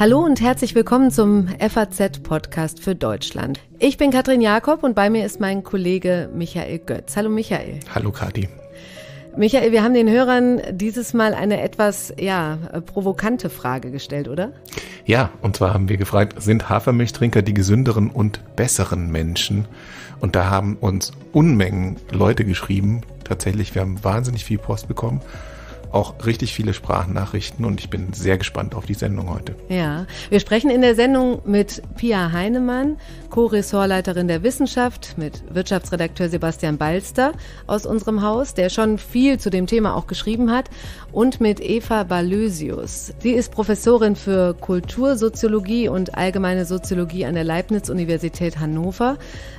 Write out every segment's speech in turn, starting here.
Hallo und herzlich willkommen zum FAZ-Podcast für Deutschland. Ich bin Katrin Jakob und bei mir ist mein Kollege Michael Götz. Hallo Michael. Hallo Kati. Michael, wir haben den Hörern dieses Mal eine etwas ja, provokante Frage gestellt, oder? Ja, und zwar haben wir gefragt, sind Hafermilchtrinker die gesünderen und besseren Menschen? Und da haben uns Unmengen Leute geschrieben. Tatsächlich, wir haben wahnsinnig viel Post bekommen auch richtig viele Sprachnachrichten und ich bin sehr gespannt auf die Sendung heute. Ja, wir sprechen in der Sendung mit Pia Heinemann, Co-Ressortleiterin der Wissenschaft, mit Wirtschaftsredakteur Sebastian Balster aus unserem Haus, der schon viel zu dem Thema auch geschrieben hat und mit Eva Balösius. Sie ist Professorin für Kultursoziologie und allgemeine Soziologie an der Leibniz-Universität Hannover,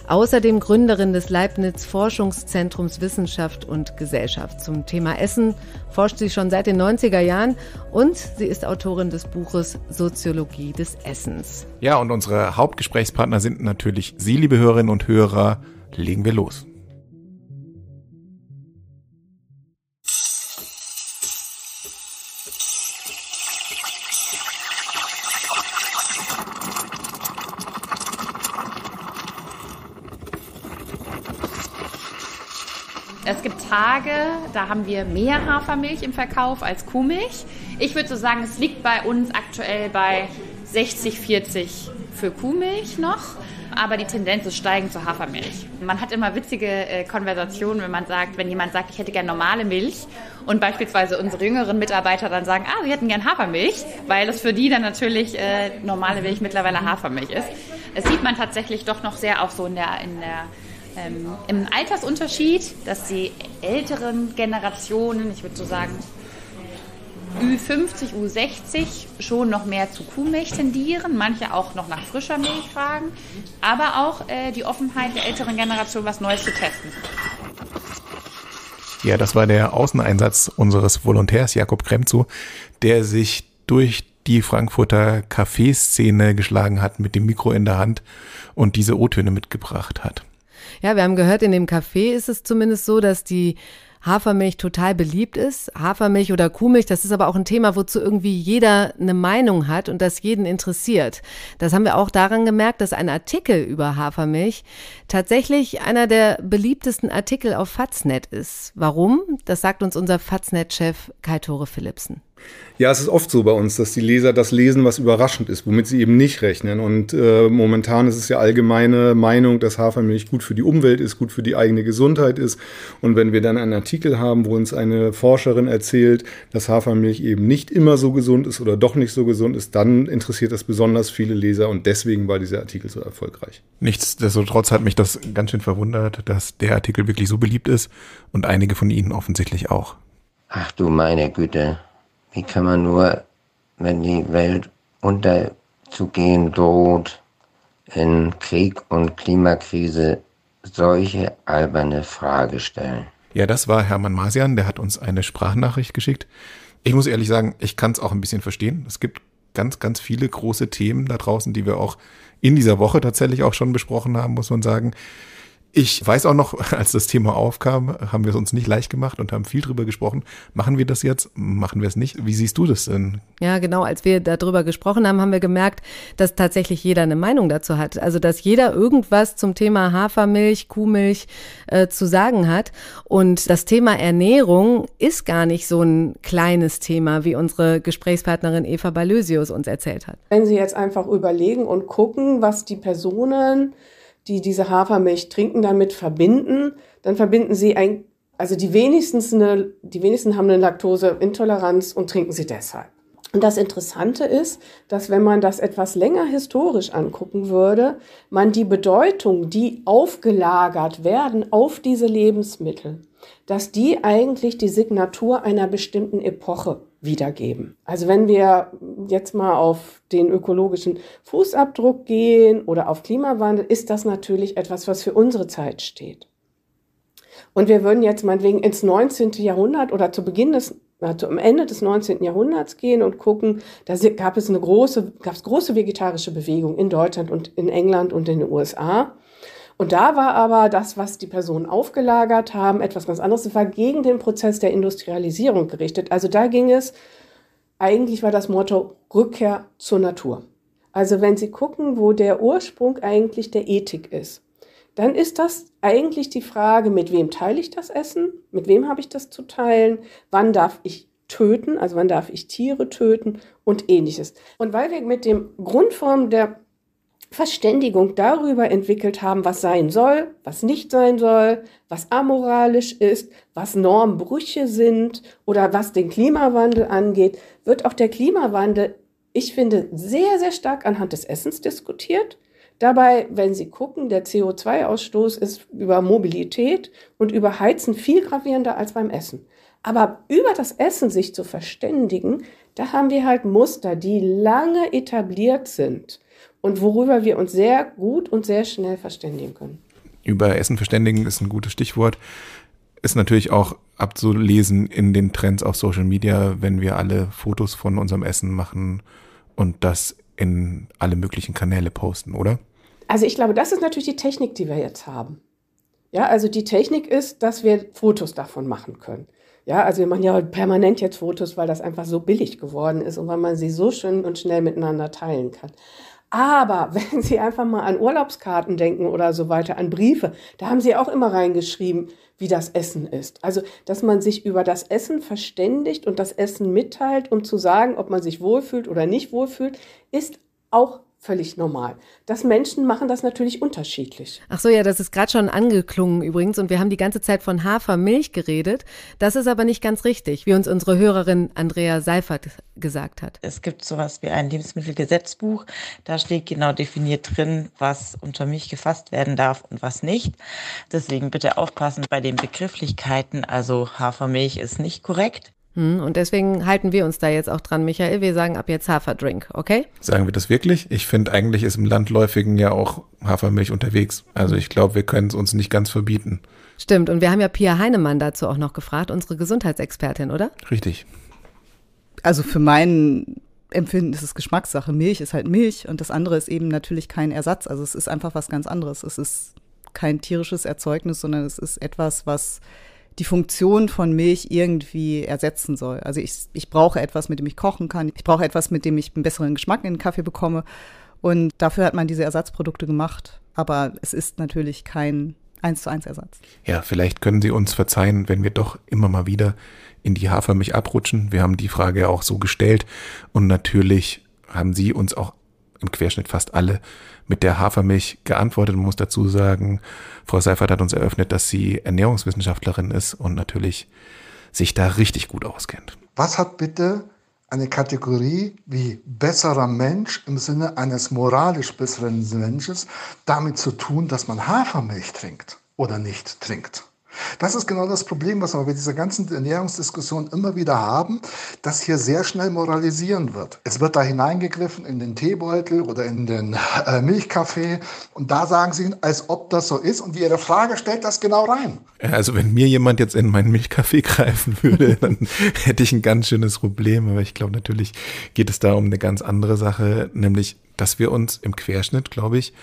außerdem Gründerin des Leibniz-Forschungszentrums Wissenschaft und Gesellschaft. Zum Thema Essen forscht sie schon seit den 90er Jahren und sie ist Autorin des Buches Soziologie des Essens. Ja, und unsere Hauptgesprächspartner sind natürlich Sie, liebe Hörerinnen und Hörer. Legen wir los. Tage, da haben wir mehr Hafermilch im Verkauf als Kuhmilch. Ich würde so sagen, es liegt bei uns aktuell bei 60, 40 für Kuhmilch noch aber die Tendenz ist steigend zur Hafermilch. Man hat immer witzige äh, Konversationen, wenn man sagt, wenn jemand sagt, ich hätte gerne normale Milch und beispielsweise unsere jüngeren Mitarbeiter dann sagen, ah, sie hätten gerne Hafermilch, weil das für die dann natürlich äh, normale Milch mittlerweile Hafermilch ist. Das sieht man tatsächlich doch noch sehr auch so in der, in der ähm, im Altersunterschied, dass die älteren Generationen, ich würde so sagen Ü50, Ü60 schon noch mehr zu Kuhmilch tendieren, manche auch noch nach frischer Milch fragen, aber auch äh, die Offenheit der älteren Generation, was Neues zu testen. Ja, das war der Außeneinsatz unseres Volontärs Jakob Kremzu, der sich durch die Frankfurter Kaffeeszene geschlagen hat mit dem Mikro in der Hand und diese O-Töne mitgebracht hat. Ja, wir haben gehört, in dem Café ist es zumindest so, dass die Hafermilch total beliebt ist. Hafermilch oder Kuhmilch, das ist aber auch ein Thema, wozu irgendwie jeder eine Meinung hat und das jeden interessiert. Das haben wir auch daran gemerkt, dass ein Artikel über Hafermilch tatsächlich einer der beliebtesten Artikel auf Faznet ist. Warum? Das sagt uns unser Faznet-Chef Kai-Tore Philipsen. Ja, es ist oft so bei uns, dass die Leser das lesen, was überraschend ist, womit sie eben nicht rechnen. Und äh, momentan ist es ja allgemeine Meinung, dass Hafermilch gut für die Umwelt ist, gut für die eigene Gesundheit ist. Und wenn wir dann einen Artikel haben, wo uns eine Forscherin erzählt, dass Hafermilch eben nicht immer so gesund ist oder doch nicht so gesund ist, dann interessiert das besonders viele Leser und deswegen war dieser Artikel so erfolgreich. Nichtsdestotrotz hat mich das ganz schön verwundert, dass der Artikel wirklich so beliebt ist und einige von Ihnen offensichtlich auch. Ach du meine Güte. Wie kann man nur, wenn die Welt unterzugehen droht, in Krieg und Klimakrise solche alberne Frage stellen? Ja, das war Hermann Masian, der hat uns eine Sprachnachricht geschickt. Ich muss ehrlich sagen, ich kann es auch ein bisschen verstehen. Es gibt ganz, ganz viele große Themen da draußen, die wir auch in dieser Woche tatsächlich auch schon besprochen haben, muss man sagen. Ich weiß auch noch, als das Thema aufkam, haben wir es uns nicht leicht gemacht und haben viel drüber gesprochen. Machen wir das jetzt? Machen wir es nicht? Wie siehst du das denn? Ja, genau. Als wir darüber gesprochen haben, haben wir gemerkt, dass tatsächlich jeder eine Meinung dazu hat. Also, dass jeder irgendwas zum Thema Hafermilch, Kuhmilch äh, zu sagen hat. Und das Thema Ernährung ist gar nicht so ein kleines Thema, wie unsere Gesprächspartnerin Eva Balösius uns erzählt hat. Wenn Sie jetzt einfach überlegen und gucken, was die Personen die diese Hafermilch trinken, damit verbinden. Dann verbinden sie ein, also die wenigstens eine, die wenigsten haben eine Laktoseintoleranz und trinken sie deshalb. Und das Interessante ist, dass wenn man das etwas länger historisch angucken würde, man die Bedeutung, die aufgelagert werden auf diese Lebensmittel, dass die eigentlich die Signatur einer bestimmten Epoche wiedergeben. Also wenn wir jetzt mal auf den ökologischen Fußabdruck gehen oder auf Klimawandel, ist das natürlich etwas, was für unsere Zeit steht. Und wir würden jetzt meinetwegen ins 19. Jahrhundert oder zu Beginn des, also am Ende des 19. Jahrhunderts gehen und gucken, da gab es eine große, gab es große vegetarische Bewegung in Deutschland und in England und in den USA. Und da war aber das, was die Personen aufgelagert haben, etwas ganz anderes. Es war gegen den Prozess der Industrialisierung gerichtet. Also da ging es, eigentlich war das Motto Rückkehr zur Natur. Also wenn Sie gucken, wo der Ursprung eigentlich der Ethik ist, dann ist das eigentlich die Frage, mit wem teile ich das Essen? Mit wem habe ich das zu teilen? Wann darf ich töten? Also wann darf ich Tiere töten und ähnliches? Und weil wir mit dem Grundform der Verständigung darüber entwickelt haben, was sein soll, was nicht sein soll, was amoralisch ist, was Normbrüche sind oder was den Klimawandel angeht, wird auch der Klimawandel, ich finde, sehr, sehr stark anhand des Essens diskutiert. Dabei, wenn Sie gucken, der CO2-Ausstoß ist über Mobilität und über Heizen viel gravierender als beim Essen. Aber über das Essen sich zu verständigen, da haben wir halt Muster, die lange etabliert sind und worüber wir uns sehr gut und sehr schnell verständigen können. Über Essen verständigen ist ein gutes Stichwort. Ist natürlich auch abzulesen in den Trends auf Social Media, wenn wir alle Fotos von unserem Essen machen und das in alle möglichen Kanäle posten, oder? Also ich glaube, das ist natürlich die Technik, die wir jetzt haben. Ja, also die Technik ist, dass wir Fotos davon machen können. Ja, also wir machen ja permanent jetzt Fotos, weil das einfach so billig geworden ist und weil man sie so schön und schnell miteinander teilen kann. Aber wenn Sie einfach mal an Urlaubskarten denken oder so weiter, an Briefe, da haben Sie auch immer reingeschrieben, wie das Essen ist. Also, dass man sich über das Essen verständigt und das Essen mitteilt, um zu sagen, ob man sich wohlfühlt oder nicht wohlfühlt, ist auch völlig normal. Dass Menschen machen das natürlich unterschiedlich. Ach so, ja, das ist gerade schon angeklungen übrigens und wir haben die ganze Zeit von Hafermilch geredet. Das ist aber nicht ganz richtig, wie uns unsere Hörerin Andrea Seifert gesagt hat. Es gibt sowas wie ein Lebensmittelgesetzbuch. Da steht genau definiert drin, was unter Milch gefasst werden darf und was nicht. Deswegen bitte aufpassen bei den Begrifflichkeiten. Also Hafermilch ist nicht korrekt. Hm, und deswegen halten wir uns da jetzt auch dran, Michael. Wir sagen ab jetzt Haferdrink, okay? Sagen wir das wirklich? Ich finde, eigentlich ist im Landläufigen ja auch Hafermilch unterwegs. Also ich glaube, wir können es uns nicht ganz verbieten. Stimmt. Und wir haben ja Pia Heinemann dazu auch noch gefragt, unsere Gesundheitsexpertin, oder? Richtig. Also für meinen Empfinden ist es Geschmackssache. Milch ist halt Milch und das andere ist eben natürlich kein Ersatz. Also es ist einfach was ganz anderes. Es ist kein tierisches Erzeugnis, sondern es ist etwas, was die Funktion von Milch irgendwie ersetzen soll. Also ich, ich brauche etwas, mit dem ich kochen kann. Ich brauche etwas, mit dem ich einen besseren Geschmack in den Kaffee bekomme. Und dafür hat man diese Ersatzprodukte gemacht. Aber es ist natürlich kein eins zu eins Ersatz. Ja, vielleicht können Sie uns verzeihen, wenn wir doch immer mal wieder in die Hafermilch abrutschen. Wir haben die Frage auch so gestellt und natürlich haben Sie uns auch im Querschnitt fast alle mit der Hafermilch geantwortet. Man muss dazu sagen, Frau Seifert hat uns eröffnet, dass sie Ernährungswissenschaftlerin ist und natürlich sich da richtig gut auskennt. Was hat bitte eine Kategorie wie besserer Mensch im Sinne eines moralisch besseren Menschen damit zu tun, dass man Hafermilch trinkt oder nicht trinkt? Das ist genau das Problem, was wir bei dieser ganzen Ernährungsdiskussion immer wieder haben, dass hier sehr schnell moralisieren wird. Es wird da hineingegriffen in den Teebeutel oder in den äh, Milchkaffee und da sagen sie, als ob das so ist und ihre Frage stellt das genau rein. Also wenn mir jemand jetzt in meinen Milchkaffee greifen würde, dann hätte ich ein ganz schönes Problem, aber ich glaube natürlich geht es da um eine ganz andere Sache, nämlich dass wir uns im Querschnitt, glaube ich,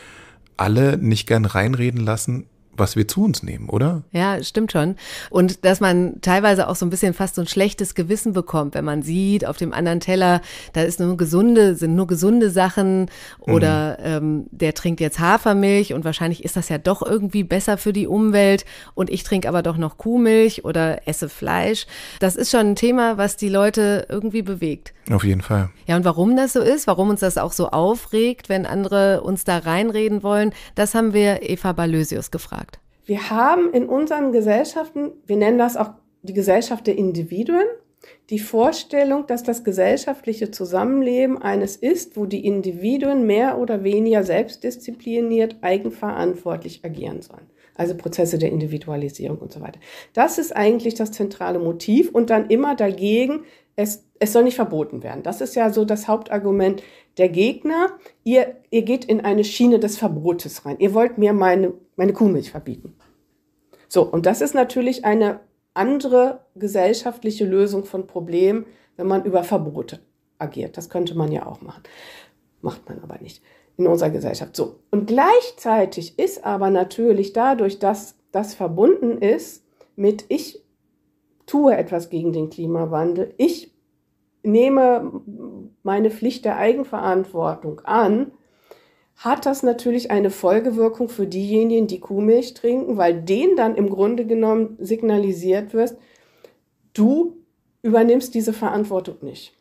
alle nicht gern reinreden lassen, was wir zu uns nehmen, oder? Ja, stimmt schon. Und dass man teilweise auch so ein bisschen fast so ein schlechtes Gewissen bekommt, wenn man sieht, auf dem anderen Teller, da ist nur gesunde, sind nur gesunde Sachen oder mhm. ähm, der trinkt jetzt Hafermilch und wahrscheinlich ist das ja doch irgendwie besser für die Umwelt und ich trinke aber doch noch Kuhmilch oder esse Fleisch. Das ist schon ein Thema, was die Leute irgendwie bewegt. Auf jeden Fall. Ja, und warum das so ist, warum uns das auch so aufregt, wenn andere uns da reinreden wollen, das haben wir Eva Balösius gefragt. Wir haben in unseren Gesellschaften, wir nennen das auch die Gesellschaft der Individuen, die Vorstellung, dass das gesellschaftliche Zusammenleben eines ist, wo die Individuen mehr oder weniger selbstdiszipliniert, eigenverantwortlich agieren sollen. Also Prozesse der Individualisierung und so weiter. Das ist eigentlich das zentrale Motiv und dann immer dagegen, es, es soll nicht verboten werden. Das ist ja so das Hauptargument der Gegner. Ihr, ihr geht in eine Schiene des Verbotes rein. Ihr wollt mir meine, meine Kuhmilch verbieten. So, und das ist natürlich eine andere gesellschaftliche Lösung von Problemen, wenn man über Verbote agiert. Das könnte man ja auch machen. Macht man aber nicht in unserer Gesellschaft. So, und gleichzeitig ist aber natürlich dadurch, dass das verbunden ist mit ich tue etwas gegen den Klimawandel, ich nehme meine Pflicht der Eigenverantwortung an, hat das natürlich eine Folgewirkung für diejenigen, die Kuhmilch trinken, weil denen dann im Grunde genommen signalisiert wird, du übernimmst diese Verantwortung nicht.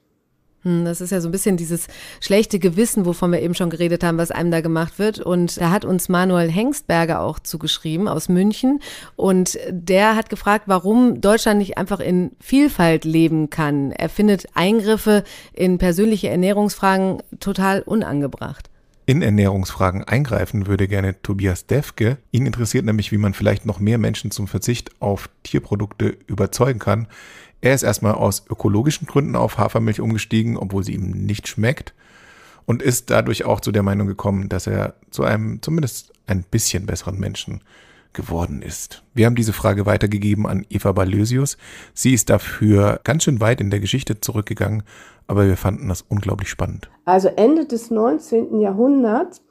Hm, das ist ja so ein bisschen dieses schlechte Gewissen, wovon wir eben schon geredet haben, was einem da gemacht wird. Und da hat uns Manuel Hengstberger auch zugeschrieben aus München. Und der hat gefragt, warum Deutschland nicht einfach in Vielfalt leben kann. Er findet Eingriffe in persönliche Ernährungsfragen total unangebracht in Ernährungsfragen eingreifen würde, gerne Tobias Defke. Ihn interessiert nämlich, wie man vielleicht noch mehr Menschen zum Verzicht auf Tierprodukte überzeugen kann. Er ist erstmal aus ökologischen Gründen auf Hafermilch umgestiegen, obwohl sie ihm nicht schmeckt und ist dadurch auch zu der Meinung gekommen, dass er zu einem zumindest ein bisschen besseren Menschen geworden ist. Wir haben diese Frage weitergegeben an Eva Balösius. Sie ist dafür ganz schön weit in der Geschichte zurückgegangen, aber wir fanden das unglaublich spannend. Also Ende des 19. Jahrhunderts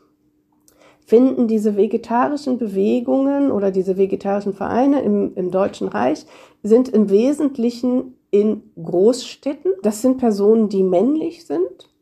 finden diese vegetarischen Bewegungen oder diese vegetarischen Vereine im, im Deutschen Reich sind im Wesentlichen in Großstädten. Das sind Personen, die männlich sind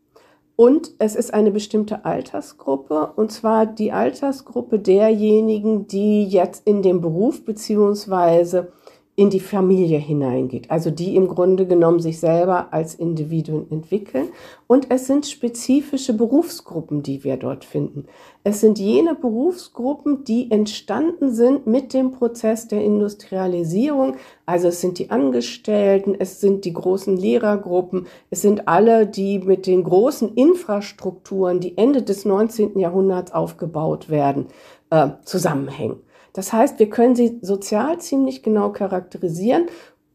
und es ist eine bestimmte Altersgruppe, und zwar die Altersgruppe derjenigen, die jetzt in dem Beruf beziehungsweise in die Familie hineingeht, also die im Grunde genommen sich selber als Individuen entwickeln. Und es sind spezifische Berufsgruppen, die wir dort finden. Es sind jene Berufsgruppen, die entstanden sind mit dem Prozess der Industrialisierung. Also es sind die Angestellten, es sind die großen Lehrergruppen, es sind alle, die mit den großen Infrastrukturen, die Ende des 19. Jahrhunderts aufgebaut werden, äh, zusammenhängen. Das heißt, wir können sie sozial ziemlich genau charakterisieren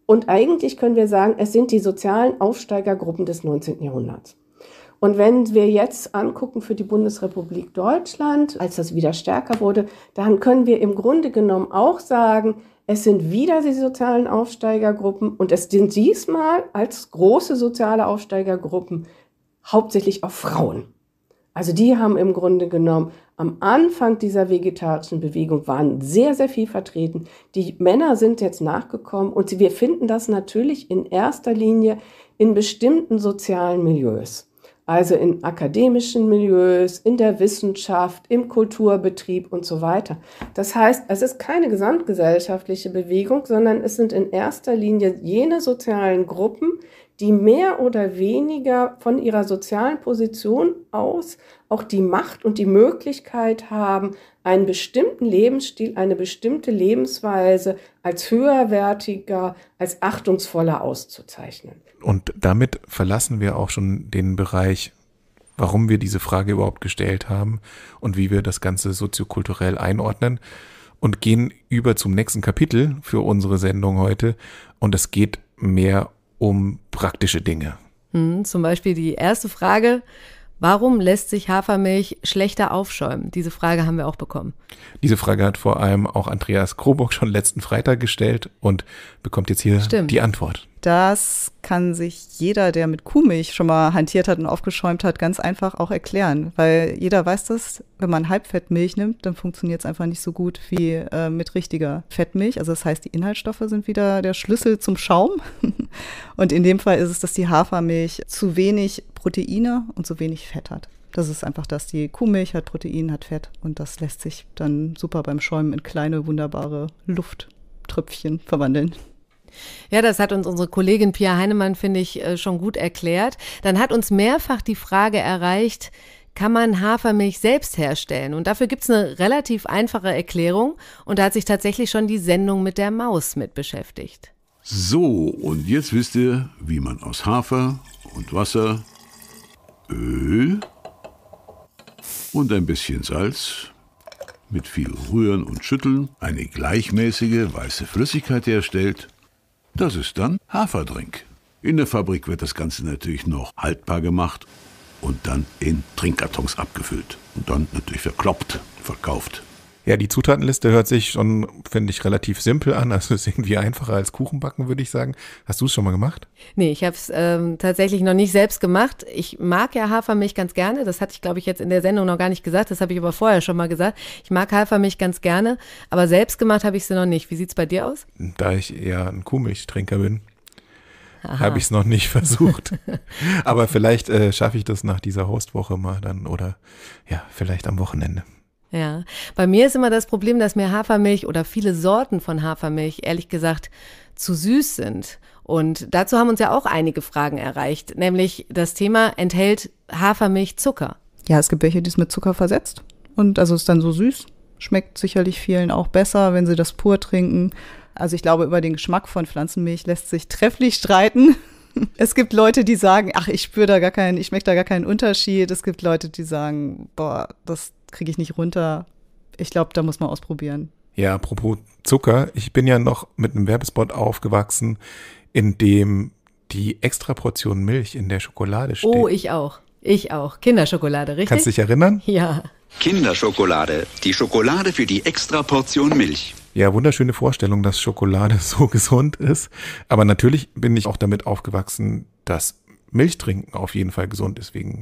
und eigentlich können wir sagen, es sind die sozialen Aufsteigergruppen des 19. Jahrhunderts. Und wenn wir jetzt angucken für die Bundesrepublik Deutschland, als das wieder stärker wurde, dann können wir im Grunde genommen auch sagen, es sind wieder die sozialen Aufsteigergruppen und es sind diesmal als große soziale Aufsteigergruppen hauptsächlich auch Frauen. Also die haben im Grunde genommen am Anfang dieser vegetarischen Bewegung waren sehr, sehr viel vertreten. Die Männer sind jetzt nachgekommen und wir finden das natürlich in erster Linie in bestimmten sozialen Milieus. Also in akademischen Milieus, in der Wissenschaft, im Kulturbetrieb und so weiter. Das heißt, es ist keine gesamtgesellschaftliche Bewegung, sondern es sind in erster Linie jene sozialen Gruppen, die mehr oder weniger von ihrer sozialen Position aus auch die Macht und die Möglichkeit haben, einen bestimmten Lebensstil, eine bestimmte Lebensweise als höherwertiger, als achtungsvoller auszuzeichnen. Und damit verlassen wir auch schon den Bereich, warum wir diese Frage überhaupt gestellt haben und wie wir das Ganze soziokulturell einordnen und gehen über zum nächsten Kapitel für unsere Sendung heute. Und es geht mehr um praktische Dinge? Hm, zum Beispiel die erste Frage, Warum lässt sich Hafermilch schlechter aufschäumen? Diese Frage haben wir auch bekommen. Diese Frage hat vor allem auch Andreas Kroburg schon letzten Freitag gestellt und bekommt jetzt hier Stimmt. die Antwort. Das kann sich jeder, der mit Kuhmilch schon mal hantiert hat und aufgeschäumt hat, ganz einfach auch erklären, weil jeder weiß das, wenn man Halbfettmilch nimmt, dann funktioniert es einfach nicht so gut wie äh, mit richtiger Fettmilch. Also das heißt, die Inhaltsstoffe sind wieder der Schlüssel zum Schaum. und in dem Fall ist es, dass die Hafermilch zu wenig Proteine und so wenig Fett hat. Das ist einfach das. Die Kuhmilch hat Protein, hat Fett und das lässt sich dann super beim Schäumen in kleine, wunderbare Lufttröpfchen verwandeln. Ja, das hat uns unsere Kollegin Pia Heinemann, finde ich, äh, schon gut erklärt. Dann hat uns mehrfach die Frage erreicht, kann man Hafermilch selbst herstellen? Und dafür gibt es eine relativ einfache Erklärung und da hat sich tatsächlich schon die Sendung mit der Maus mit beschäftigt. So, und jetzt wisst ihr, wie man aus Hafer und Wasser Öl und ein bisschen Salz. Mit viel Rühren und Schütteln eine gleichmäßige weiße Flüssigkeit herstellt. Das ist dann Haferdrink. In der Fabrik wird das Ganze natürlich noch haltbar gemacht und dann in Trinkkartons abgefüllt und dann natürlich verkloppt, verkauft. Ja, die Zutatenliste hört sich schon, finde ich, relativ simpel an. Also ist irgendwie einfacher als Kuchenbacken, würde ich sagen. Hast du es schon mal gemacht? Nee, ich habe es ähm, tatsächlich noch nicht selbst gemacht. Ich mag ja Hafermilch ganz gerne. Das hatte ich, glaube ich, jetzt in der Sendung noch gar nicht gesagt. Das habe ich aber vorher schon mal gesagt. Ich mag Hafermilch ganz gerne, aber selbst gemacht habe ich sie noch nicht. Wie sieht es bei dir aus? Da ich eher ein Kuhmilchtrinker bin, habe ich es noch nicht versucht. Aber vielleicht äh, schaffe ich das nach dieser Hostwoche mal dann oder ja, vielleicht am Wochenende. Ja, bei mir ist immer das Problem, dass mir Hafermilch oder viele Sorten von Hafermilch ehrlich gesagt zu süß sind. Und dazu haben uns ja auch einige Fragen erreicht, nämlich das Thema enthält Hafermilch Zucker. Ja, es gibt welche, die es mit Zucker versetzt und also ist dann so süß. Schmeckt sicherlich vielen auch besser, wenn sie das pur trinken. Also ich glaube, über den Geschmack von Pflanzenmilch lässt sich trefflich streiten. Es gibt Leute, die sagen, ach, ich spüre da gar keinen, ich schmecke da gar keinen Unterschied. Es gibt Leute, die sagen, boah, das kriege ich nicht runter. Ich glaube, da muss man ausprobieren. Ja, apropos Zucker, ich bin ja noch mit einem Werbespot aufgewachsen, in dem die extra Portion Milch in der Schokolade steht. Oh, ich auch. Ich auch. Kinderschokolade, richtig? Kannst dich erinnern? Ja. Kinderschokolade, die Schokolade für die extra Portion Milch. Ja, wunderschöne Vorstellung, dass Schokolade so gesund ist. Aber natürlich bin ich auch damit aufgewachsen, dass Milch trinken auf jeden Fall gesund ist wegen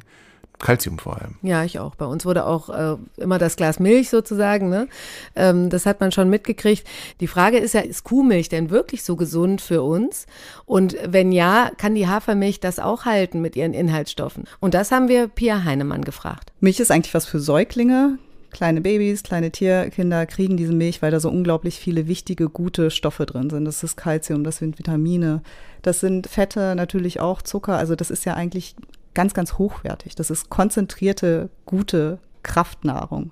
Kalzium vor allem. Ja, ich auch. Bei uns wurde auch äh, immer das Glas Milch sozusagen. Ne? Ähm, das hat man schon mitgekriegt. Die Frage ist ja, ist Kuhmilch denn wirklich so gesund für uns? Und wenn ja, kann die Hafermilch das auch halten mit ihren Inhaltsstoffen? Und das haben wir Pia Heinemann gefragt. Milch ist eigentlich was für Säuglinge kleine Babys, kleine Tierkinder kriegen diese Milch, weil da so unglaublich viele wichtige, gute Stoffe drin sind. Das ist Kalzium, das sind Vitamine, das sind Fette, natürlich auch Zucker. Also das ist ja eigentlich ganz, ganz hochwertig. Das ist konzentrierte, gute Kraftnahrung.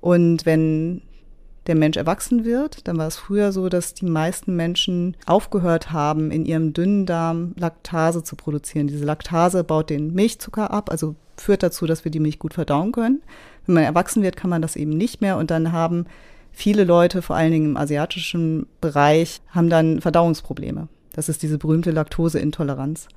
Und wenn der Mensch erwachsen wird, dann war es früher so, dass die meisten Menschen aufgehört haben, in ihrem dünnen Darm Laktase zu produzieren. Diese Laktase baut den Milchzucker ab, also führt dazu, dass wir die Milch gut verdauen können. Wenn man erwachsen wird, kann man das eben nicht mehr und dann haben viele Leute, vor allen Dingen im asiatischen Bereich, haben dann Verdauungsprobleme. Das ist diese berühmte Laktoseintoleranz.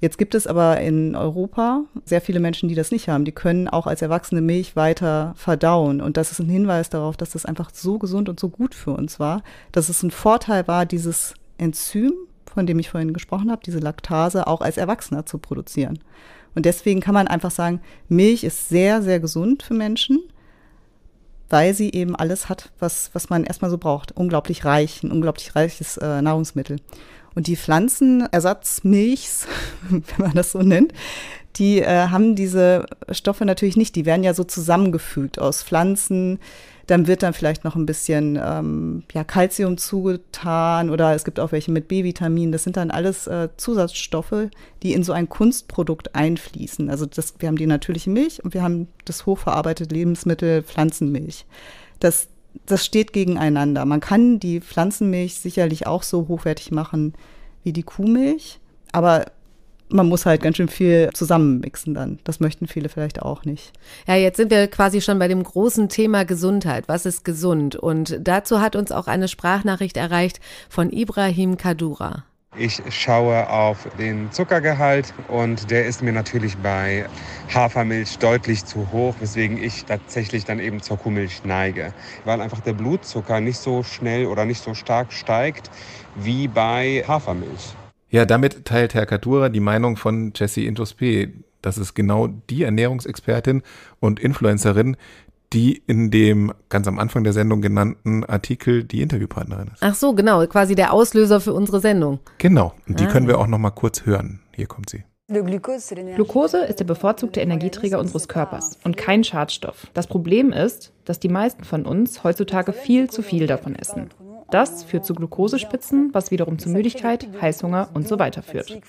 Jetzt gibt es aber in Europa sehr viele Menschen, die das nicht haben. Die können auch als Erwachsene Milch weiter verdauen. Und das ist ein Hinweis darauf, dass das einfach so gesund und so gut für uns war, dass es ein Vorteil war, dieses Enzym, von dem ich vorhin gesprochen habe, diese Laktase auch als Erwachsener zu produzieren. Und deswegen kann man einfach sagen, Milch ist sehr, sehr gesund für Menschen, weil sie eben alles hat, was, was man erstmal so braucht. Unglaublich reich, ein unglaublich reiches äh, Nahrungsmittel. Und die Pflanzenersatzmilchs, wenn man das so nennt, die äh, haben diese Stoffe natürlich nicht. Die werden ja so zusammengefügt aus Pflanzen. Dann wird dann vielleicht noch ein bisschen ähm, ja, Calcium zugetan oder es gibt auch welche mit B-Vitaminen. Das sind dann alles äh, Zusatzstoffe, die in so ein Kunstprodukt einfließen. Also das, wir haben die natürliche Milch und wir haben das hochverarbeitete Lebensmittel Pflanzenmilch. Das das steht gegeneinander. Man kann die Pflanzenmilch sicherlich auch so hochwertig machen wie die Kuhmilch, aber man muss halt ganz schön viel zusammenmixen dann. Das möchten viele vielleicht auch nicht. Ja, jetzt sind wir quasi schon bei dem großen Thema Gesundheit. Was ist gesund? Und dazu hat uns auch eine Sprachnachricht erreicht von Ibrahim Kadura. Ich schaue auf den Zuckergehalt und der ist mir natürlich bei Hafermilch deutlich zu hoch, weswegen ich tatsächlich dann eben zur Kuhmilch neige, weil einfach der Blutzucker nicht so schnell oder nicht so stark steigt wie bei Hafermilch. Ja, damit teilt Herr Katura die Meinung von Jessie Intuspe. Das ist genau die Ernährungsexpertin und Influencerin, die in dem ganz am Anfang der Sendung genannten Artikel die Interviewpartnerin ist. Ach so, genau, quasi der Auslöser für unsere Sendung. Genau, und die ah. können wir auch noch mal kurz hören. Hier kommt sie. Glucose ist der bevorzugte Energieträger unseres Körpers und kein Schadstoff. Das Problem ist, dass die meisten von uns heutzutage viel zu viel davon essen. Das führt zu Glukosespitzen, was wiederum zu Müdigkeit, Heißhunger und so weiter führt.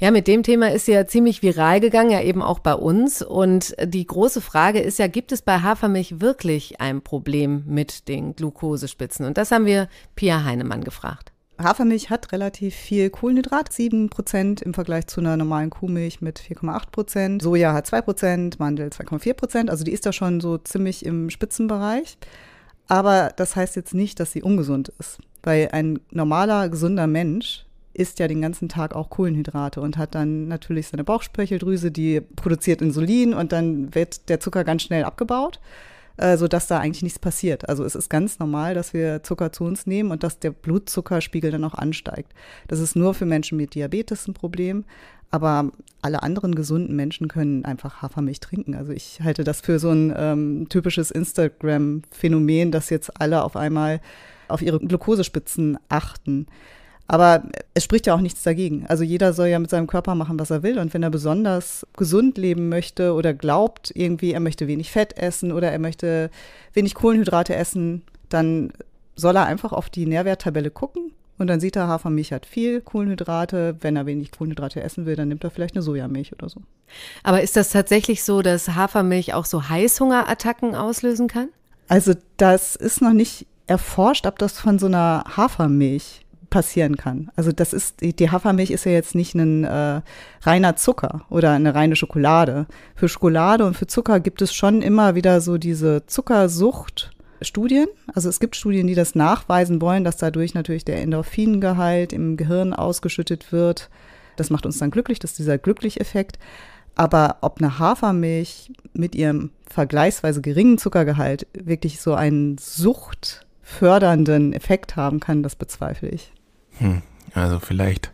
Ja, mit dem Thema ist sie ja ziemlich viral gegangen, ja eben auch bei uns. Und die große Frage ist ja, gibt es bei Hafermilch wirklich ein Problem mit den Glukosespitzen? Und das haben wir Pia Heinemann gefragt. Hafermilch hat relativ viel Kohlenhydrat, 7% im Vergleich zu einer normalen Kuhmilch mit 4,8%. Soja hat 2%, Mandel 2,4%, also die ist da schon so ziemlich im Spitzenbereich. Aber das heißt jetzt nicht, dass sie ungesund ist, weil ein normaler, gesunder Mensch isst ja den ganzen Tag auch Kohlenhydrate und hat dann natürlich seine Bauchspeicheldrüse, die produziert Insulin und dann wird der Zucker ganz schnell abgebaut äh, sodass da eigentlich nichts passiert. Also es ist ganz normal, dass wir Zucker zu uns nehmen und dass der Blutzuckerspiegel dann auch ansteigt. Das ist nur für Menschen mit Diabetes ein Problem, aber alle anderen gesunden Menschen können einfach Hafermilch trinken. Also ich halte das für so ein ähm, typisches Instagram-Phänomen, dass jetzt alle auf einmal auf ihre Glukosespitzen achten. Aber es spricht ja auch nichts dagegen. Also jeder soll ja mit seinem Körper machen, was er will. Und wenn er besonders gesund leben möchte oder glaubt, irgendwie, er möchte wenig Fett essen oder er möchte wenig Kohlenhydrate essen, dann soll er einfach auf die Nährwerttabelle gucken. Und dann sieht er, Hafermilch hat viel Kohlenhydrate. Wenn er wenig Kohlenhydrate essen will, dann nimmt er vielleicht eine Sojamilch oder so. Aber ist das tatsächlich so, dass Hafermilch auch so Heißhungerattacken auslösen kann? Also das ist noch nicht erforscht, ob das von so einer Hafermilch passieren kann. Also das ist, die Hafermilch ist ja jetzt nicht ein äh, reiner Zucker oder eine reine Schokolade. Für Schokolade und für Zucker gibt es schon immer wieder so diese Zuckersucht. Studien, also es gibt Studien, die das nachweisen wollen, dass dadurch natürlich der Endorphingehalt im Gehirn ausgeschüttet wird. Das macht uns dann glücklich, das ist dieser Glücklich-Effekt. Aber ob eine Hafermilch mit ihrem vergleichsweise geringen Zuckergehalt wirklich so einen suchtfördernden Effekt haben kann, das bezweifle ich. Hm, also vielleicht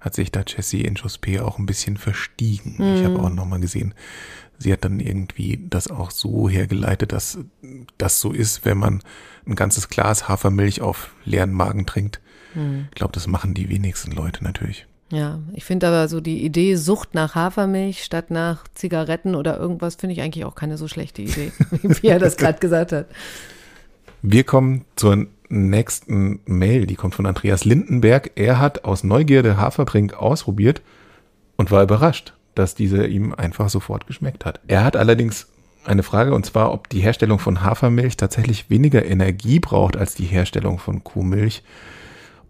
hat sich da Jessie in Jospe auch ein bisschen verstiegen. Mhm. Ich habe hm. auch nochmal gesehen, sie hat dann irgendwie das auch so hergeleitet, dass das so ist, wenn man ein ganzes Glas Hafermilch auf leeren Magen trinkt. Mhm. Ich glaube, das machen die wenigsten Leute natürlich. Ja, ich finde aber so die Idee Sucht nach Hafermilch statt nach Zigaretten oder irgendwas finde ich eigentlich auch keine so schlechte Idee, wie er das gerade gesagt hat. Wir kommen zur nächsten Mail, die kommt von Andreas Lindenberg. Er hat aus Neugierde Haferbrink ausprobiert und war überrascht, dass diese ihm einfach sofort geschmeckt hat. Er hat allerdings eine Frage und zwar, ob die Herstellung von Hafermilch tatsächlich weniger Energie braucht als die Herstellung von Kuhmilch.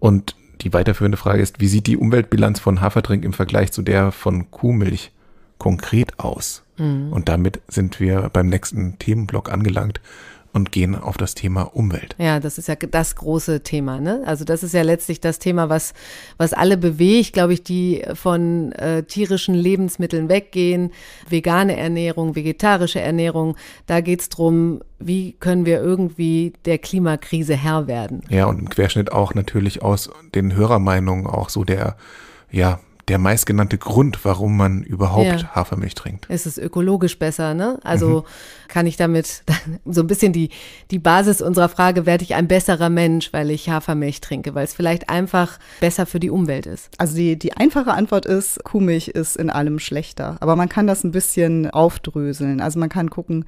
Und die weiterführende Frage ist, wie sieht die Umweltbilanz von Haferdrink im Vergleich zu der von Kuhmilch konkret aus? Mhm. Und damit sind wir beim nächsten Themenblock angelangt und gehen auf das Thema Umwelt. Ja, das ist ja das große Thema. Ne? Also das ist ja letztlich das Thema, was, was alle bewegt, glaube ich, die von äh, tierischen Lebensmitteln weggehen, vegane Ernährung, vegetarische Ernährung. Da geht es darum, wie können wir irgendwie der Klimakrise Herr werden. Ja, und im Querschnitt auch natürlich aus den Hörermeinungen auch so der ja, der meistgenannte Grund, warum man überhaupt ja. Hafermilch trinkt. Es ist ökologisch besser, ne? Also mhm. kann ich damit so ein bisschen die, die Basis unserer Frage, werde ich ein besserer Mensch, weil ich Hafermilch trinke, weil es vielleicht einfach besser für die Umwelt ist. Also die, die einfache Antwort ist, Kuhmilch ist in allem schlechter. Aber man kann das ein bisschen aufdröseln. Also man kann gucken,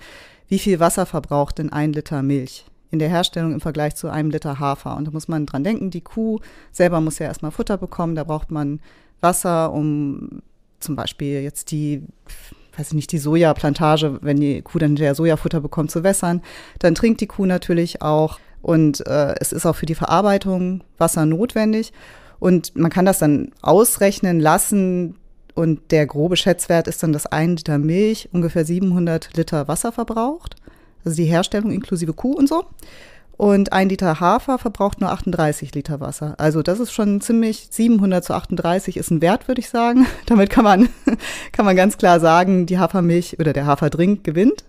wie viel Wasser verbraucht denn ein Liter Milch in der Herstellung im Vergleich zu einem Liter Hafer. Und da muss man dran denken, die Kuh selber muss ja erstmal Futter bekommen, da braucht man Wasser, um zum Beispiel jetzt die, weiß ich nicht, die Sojaplantage, wenn die Kuh dann der Sojafutter bekommt, zu wässern. Dann trinkt die Kuh natürlich auch und äh, es ist auch für die Verarbeitung Wasser notwendig. Und man kann das dann ausrechnen lassen. Und der grobe Schätzwert ist dann, dass ein Liter Milch ungefähr 700 Liter Wasser verbraucht. Also die Herstellung inklusive Kuh und so. Und ein Liter Hafer verbraucht nur 38 Liter Wasser. Also das ist schon ziemlich, 700 zu 38 ist ein Wert, würde ich sagen. Damit kann man, kann man ganz klar sagen, die Hafermilch oder der Haferdrink gewinnt.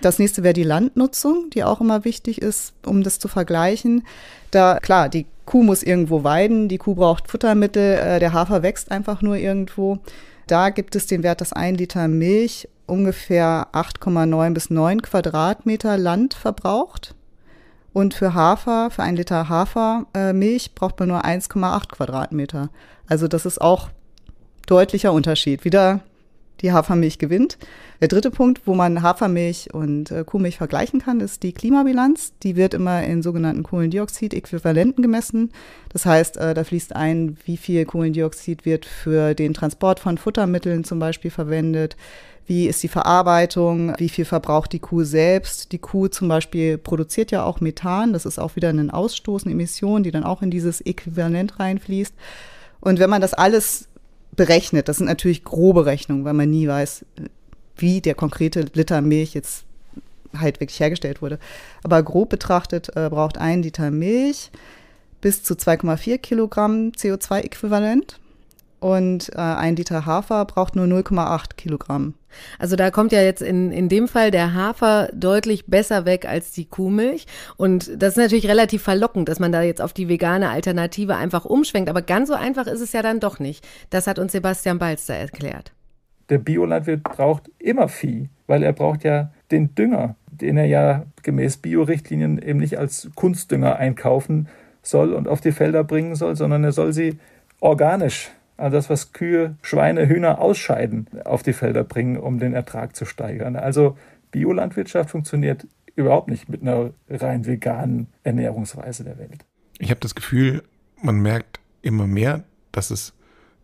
Das nächste wäre die Landnutzung, die auch immer wichtig ist, um das zu vergleichen. Da, klar, die Kuh muss irgendwo weiden, die Kuh braucht Futtermittel, äh, der Hafer wächst einfach nur irgendwo. Da gibt es den Wert, dass ein Liter Milch ungefähr 8,9 bis 9 Quadratmeter Land verbraucht. Und für Hafer, für ein Liter Hafermilch äh, braucht man nur 1,8 Quadratmeter. Also das ist auch deutlicher Unterschied. Wieder die Hafermilch gewinnt. Der dritte Punkt, wo man Hafermilch und äh, Kuhmilch vergleichen kann, ist die Klimabilanz. Die wird immer in sogenannten Kohlendioxid-Äquivalenten gemessen. Das heißt, äh, da fließt ein, wie viel Kohlendioxid wird für den Transport von Futtermitteln zum Beispiel verwendet, wie ist die Verarbeitung? Wie viel verbraucht die Kuh selbst? Die Kuh zum Beispiel produziert ja auch Methan. Das ist auch wieder ein Ausstoß, eine Emission, die dann auch in dieses Äquivalent reinfließt. Und wenn man das alles berechnet, das sind natürlich grobe Rechnungen, weil man nie weiß, wie der konkrete Liter Milch jetzt halt wirklich hergestellt wurde. Aber grob betrachtet äh, braucht ein Liter Milch bis zu 2,4 Kilogramm CO2-Äquivalent und äh, ein Liter Hafer braucht nur 0,8 Kilogramm also da kommt ja jetzt in, in dem Fall der Hafer deutlich besser weg als die Kuhmilch. Und das ist natürlich relativ verlockend, dass man da jetzt auf die vegane Alternative einfach umschwenkt. Aber ganz so einfach ist es ja dann doch nicht. Das hat uns Sebastian Balster erklärt. Der Biolandwirt braucht immer Vieh, weil er braucht ja den Dünger, den er ja gemäß Biorichtlinien eben nicht als Kunstdünger einkaufen soll und auf die Felder bringen soll, sondern er soll sie organisch also das, was Kühe, Schweine, Hühner ausscheiden, auf die Felder bringen, um den Ertrag zu steigern. Also Biolandwirtschaft funktioniert überhaupt nicht mit einer rein veganen Ernährungsweise der Welt. Ich habe das Gefühl, man merkt immer mehr, dass es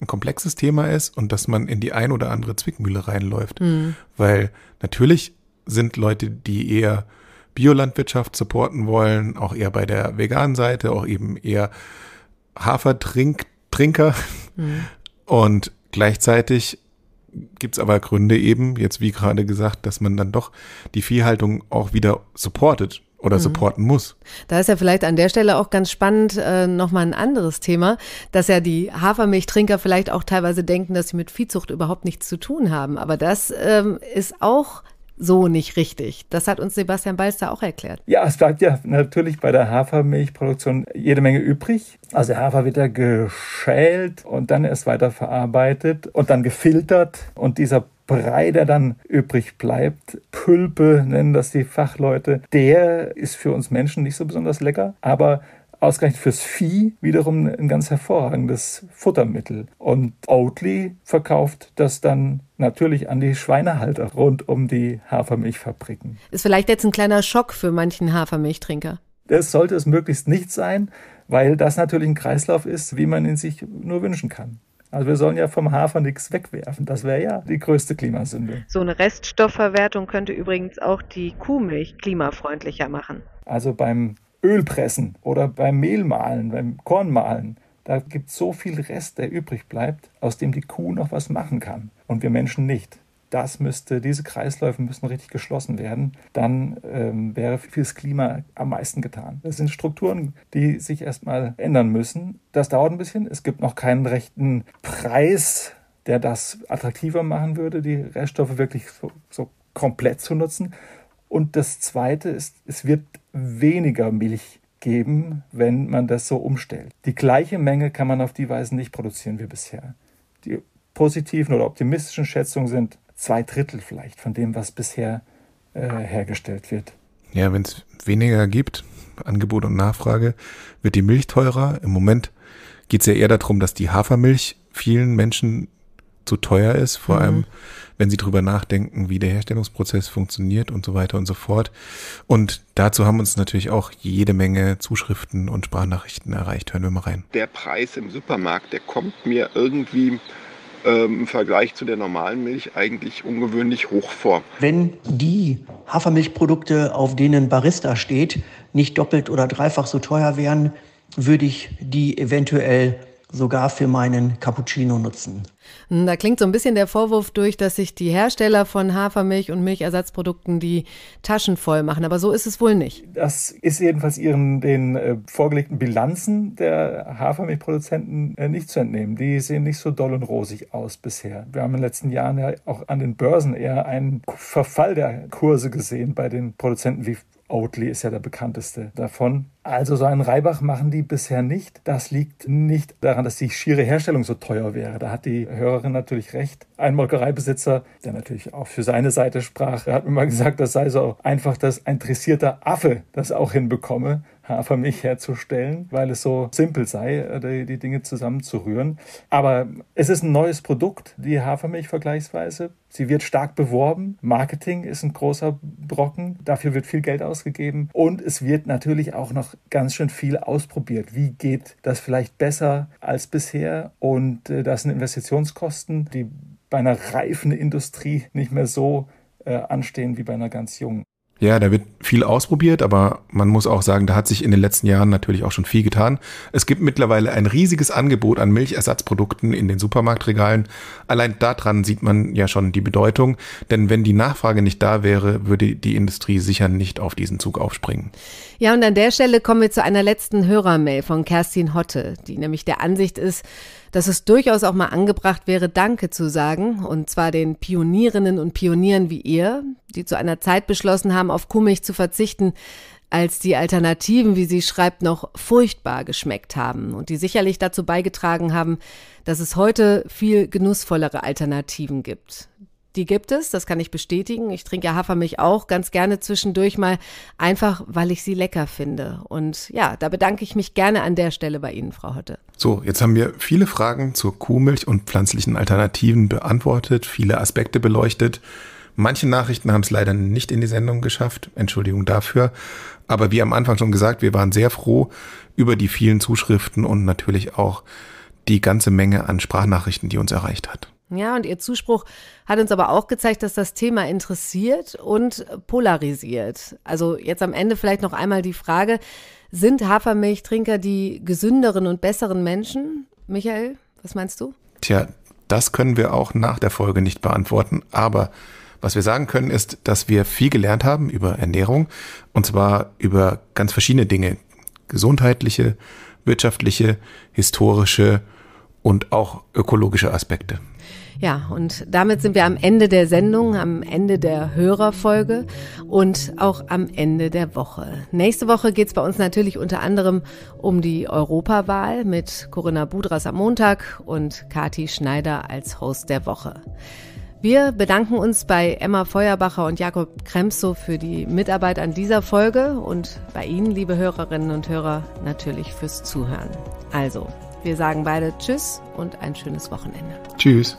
ein komplexes Thema ist und dass man in die ein oder andere Zwickmühle reinläuft. Mhm. Weil natürlich sind Leute, die eher Biolandwirtschaft supporten wollen, auch eher bei der veganen Seite, auch eben eher Hafertrinker, Mhm. Und gleichzeitig gibt es aber Gründe eben, jetzt wie gerade gesagt, dass man dann doch die Viehhaltung auch wieder supportet oder mhm. supporten muss. Da ist ja vielleicht an der Stelle auch ganz spannend äh, nochmal ein anderes Thema, dass ja die Hafermilchtrinker vielleicht auch teilweise denken, dass sie mit Viehzucht überhaupt nichts zu tun haben. Aber das ähm, ist auch so nicht richtig. Das hat uns Sebastian Balster auch erklärt. Ja, es bleibt ja natürlich bei der Hafermilchproduktion jede Menge übrig. Also der Hafer wird ja geschält und dann erst weiterverarbeitet und dann gefiltert und dieser Brei, der dann übrig bleibt, Pülpe nennen das die Fachleute, der ist für uns Menschen nicht so besonders lecker, aber ausgerechnet fürs Vieh wiederum ein ganz hervorragendes Futtermittel. Und Oatly verkauft das dann natürlich an die Schweinehalter rund um die Hafermilchfabriken. Ist vielleicht jetzt ein kleiner Schock für manchen Hafermilchtrinker. Das sollte es möglichst nicht sein, weil das natürlich ein Kreislauf ist, wie man ihn sich nur wünschen kann. Also wir sollen ja vom Hafer nichts wegwerfen. Das wäre ja die größte Klimasünde. So eine Reststoffverwertung könnte übrigens auch die Kuhmilch klimafreundlicher machen. Also beim Ölpressen oder beim Mehlmahlen, beim Kornmahlen. Da gibt es so viel Rest, der übrig bleibt, aus dem die Kuh noch was machen kann und wir Menschen nicht. Das müsste, diese Kreisläufe müssen richtig geschlossen werden. Dann ähm, wäre fürs Klima am meisten getan. Das sind Strukturen, die sich erstmal ändern müssen. Das dauert ein bisschen. Es gibt noch keinen rechten Preis, der das attraktiver machen würde, die Reststoffe wirklich so, so komplett zu nutzen. Und das Zweite ist, es wird weniger Milch geben, wenn man das so umstellt. Die gleiche Menge kann man auf die Weise nicht produzieren wie bisher. Die positiven oder optimistischen Schätzungen sind zwei Drittel vielleicht von dem, was bisher äh, hergestellt wird. Ja, wenn es weniger gibt, Angebot und Nachfrage, wird die Milch teurer. Im Moment geht es ja eher darum, dass die Hafermilch vielen Menschen zu teuer ist, vor mhm. allem wenn sie drüber nachdenken, wie der Herstellungsprozess funktioniert und so weiter und so fort. Und dazu haben uns natürlich auch jede Menge Zuschriften und Sprachnachrichten erreicht. Hören wir mal rein. Der Preis im Supermarkt, der kommt mir irgendwie ähm, im Vergleich zu der normalen Milch eigentlich ungewöhnlich hoch vor. Wenn die Hafermilchprodukte, auf denen Barista steht, nicht doppelt oder dreifach so teuer wären, würde ich die eventuell sogar für meinen Cappuccino nutzen. Hm, da klingt so ein bisschen der Vorwurf durch, dass sich die Hersteller von Hafermilch und Milchersatzprodukten die Taschen voll machen. Aber so ist es wohl nicht. Das ist jedenfalls ihren den äh, vorgelegten Bilanzen der Hafermilchproduzenten äh, nicht zu entnehmen. Die sehen nicht so doll und rosig aus bisher. Wir haben in den letzten Jahren ja auch an den Börsen eher einen Verfall der Kurse gesehen bei den Produzenten wie Oatly ist ja der bekannteste davon. Also so einen Reibach machen die bisher nicht. Das liegt nicht daran, dass die schiere Herstellung so teuer wäre. Da hat die Hörerin natürlich recht. Ein Molkereibesitzer, der natürlich auch für seine Seite sprach, hat mir mal gesagt, das sei so einfach, dass ein dressierter Affe das auch hinbekomme. Hafermilch herzustellen, weil es so simpel sei, äh, die, die Dinge zusammenzurühren. Aber es ist ein neues Produkt, die Hafermilch vergleichsweise. Sie wird stark beworben. Marketing ist ein großer Brocken. Dafür wird viel Geld ausgegeben. Und es wird natürlich auch noch ganz schön viel ausprobiert. Wie geht das vielleicht besser als bisher? Und äh, das sind Investitionskosten, die bei einer reifen Industrie nicht mehr so äh, anstehen wie bei einer ganz jungen. Ja, da wird viel ausprobiert, aber man muss auch sagen, da hat sich in den letzten Jahren natürlich auch schon viel getan. Es gibt mittlerweile ein riesiges Angebot an Milchersatzprodukten in den Supermarktregalen. Allein daran sieht man ja schon die Bedeutung, denn wenn die Nachfrage nicht da wäre, würde die Industrie sicher nicht auf diesen Zug aufspringen. Ja, und an der Stelle kommen wir zu einer letzten Hörermail von Kerstin Hotte, die nämlich der Ansicht ist, dass es durchaus auch mal angebracht wäre, Danke zu sagen, und zwar den Pionierinnen und Pionieren wie ihr, die zu einer Zeit beschlossen haben, auf Kummig zu verzichten, als die Alternativen, wie sie schreibt, noch furchtbar geschmeckt haben und die sicherlich dazu beigetragen haben, dass es heute viel genussvollere Alternativen gibt. Die gibt es, das kann ich bestätigen. Ich trinke ja Hafermilch auch ganz gerne zwischendurch mal, einfach weil ich sie lecker finde. Und ja, da bedanke ich mich gerne an der Stelle bei Ihnen, Frau Hotte. So, jetzt haben wir viele Fragen zur Kuhmilch und pflanzlichen Alternativen beantwortet, viele Aspekte beleuchtet. Manche Nachrichten haben es leider nicht in die Sendung geschafft. Entschuldigung dafür. Aber wie am Anfang schon gesagt, wir waren sehr froh über die vielen Zuschriften und natürlich auch die ganze Menge an Sprachnachrichten, die uns erreicht hat. Ja, und ihr Zuspruch hat uns aber auch gezeigt, dass das Thema interessiert und polarisiert. Also jetzt am Ende vielleicht noch einmal die Frage, sind Hafermilchtrinker die gesünderen und besseren Menschen? Michael, was meinst du? Tja, das können wir auch nach der Folge nicht beantworten, aber was wir sagen können ist, dass wir viel gelernt haben über Ernährung und zwar über ganz verschiedene Dinge, gesundheitliche, wirtschaftliche, historische und auch ökologische Aspekte. Ja, und damit sind wir am Ende der Sendung, am Ende der Hörerfolge und auch am Ende der Woche. Nächste Woche geht's bei uns natürlich unter anderem um die Europawahl mit Corinna Budras am Montag und Kati Schneider als Host der Woche. Wir bedanken uns bei Emma Feuerbacher und Jakob Kremsow für die Mitarbeit an dieser Folge und bei Ihnen, liebe Hörerinnen und Hörer, natürlich fürs Zuhören. Also, wir sagen beide Tschüss und ein schönes Wochenende. Tschüss.